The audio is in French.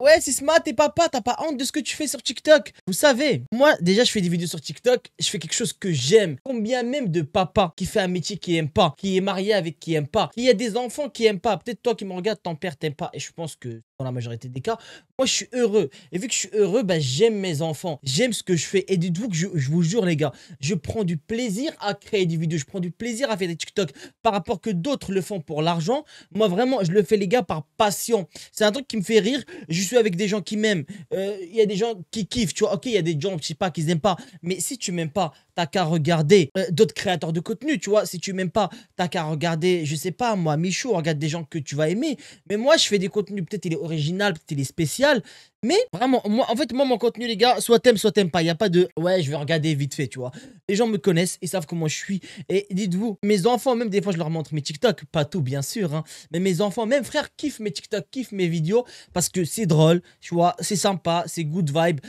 Ouais, Sisma, t'es papa, t'as pas honte de ce que tu fais sur TikTok. Vous savez, moi, déjà, je fais des vidéos sur TikTok, je fais quelque chose que j'aime. Combien même de papa qui fait un métier qu'il aime pas, qui est marié avec qui aime pas, qui a des enfants qui aiment pas. Peut-être toi qui me regardes, ton père t'aime pas. Et je pense que dans la majorité des cas. Moi, je suis heureux. Et vu que je suis heureux, bah, j'aime mes enfants. J'aime ce que je fais. Et dites-vous que je, vous jure, les gars, je prends du plaisir à créer des vidéos. Je prends du plaisir à faire des TikTok par rapport que d'autres le font pour l'argent. Moi, vraiment, je le fais, les gars, par passion. C'est un truc qui me fait rire. Je suis avec des gens qui m'aiment. Euh, il y a des gens qui kiffent, tu vois. Ok, il y a des gens, je sais pas, qui n'aiment pas. Mais si tu m'aimes pas, t'as qu'à regarder euh, d'autres créateurs de contenu, tu vois. Si tu m'aimes pas, t'as qu'à regarder, je sais pas, moi, Michou, regarde des gens que tu vas aimer. Mais moi, je fais des contenus, peut-être il est original, peut-être il est spécial. Mais vraiment, moi, en fait, moi, mon contenu, les gars, soit t'aimes, soit t'aimes pas. Il n'y a pas de ouais, je vais regarder vite fait, tu vois. Les gens me connaissent, ils savent comment je suis. Et dites-vous, mes enfants, même des fois, je leur montre mes TikTok, pas tout, bien sûr, hein, mais mes enfants, même frère, kiffent mes TikTok, kiffent mes vidéos parce que c'est drôle, tu vois, c'est sympa, c'est good vibe.